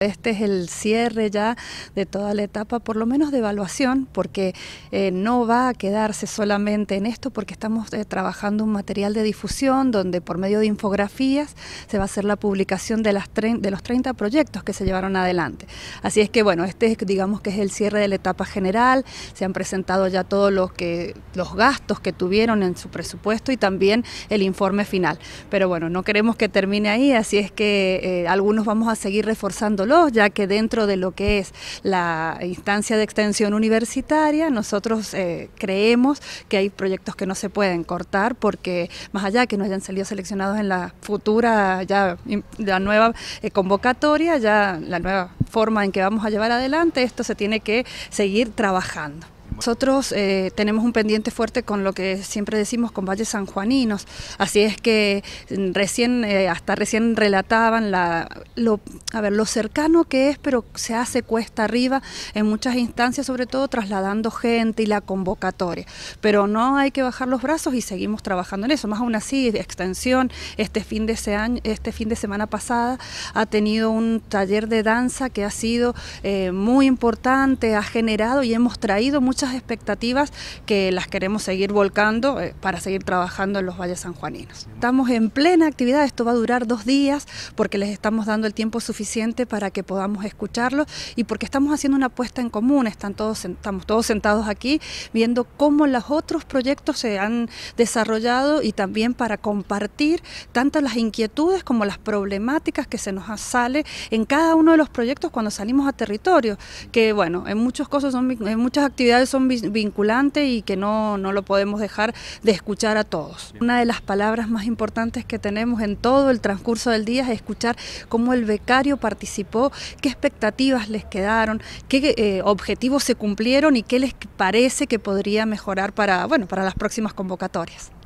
Este es el cierre ya de toda la etapa, por lo menos de evaluación, porque eh, no va a quedarse solamente en esto, porque estamos eh, trabajando un material de difusión donde por medio de infografías se va a hacer la publicación de, los 30 proyectos que se llevaron adelante. Así es que bueno, este es, digamos que es el cierre de la etapa general, se han presentado ya todos los, que, los gastos que tuvieron en su presupuesto y también el informe final. Pero bueno, no queremos que termine ahí, así es que eh, algunos vamos a seguir reforzando ya que dentro de lo que es la instancia de extensión universitaria, nosotros eh, creemos que hay proyectos que no se pueden cortar porque más allá que no hayan salido seleccionados en la futura, ya la nueva eh, convocatoria, ya la nueva forma en que vamos a llevar adelante, esto se tiene que seguir trabajando. Nosotros eh, tenemos un pendiente fuerte con lo que siempre decimos con valles Juaninos así es que mm, recién, eh, hasta recién relataban la, lo, a ver, lo cercano que es, pero se hace cuesta arriba en muchas instancias, sobre todo trasladando gente y la convocatoria. Pero no hay que bajar los brazos y seguimos trabajando en eso. Más aún así, extensión, este fin de, ese año, este fin de semana pasada ha tenido un taller de danza que ha sido eh, muy importante, ha generado y hemos traído muchas expectativas que las queremos seguir volcando eh, para seguir trabajando en los valles sanjuaninos. Estamos en plena actividad, esto va a durar dos días porque les estamos dando el tiempo suficiente para que podamos escucharlos y porque estamos haciendo una apuesta en común, están todos, estamos todos sentados aquí viendo cómo los otros proyectos se han desarrollado y también para compartir tanto las inquietudes como las problemáticas que se nos sale en cada uno de los proyectos cuando salimos a territorio, que bueno, en muchos cosas son, muchas actividades son vinculante y que no, lo podemos dejar de escuchar a todos. Una de las palabras más importantes que tenemos en todo el transcurso del día es escuchar cómo el becario participó, qué expectativas les quedaron, qué eh, objetivos se cumplieron y qué les parece que podría mejorar para, bueno, para las próximas convocatorias.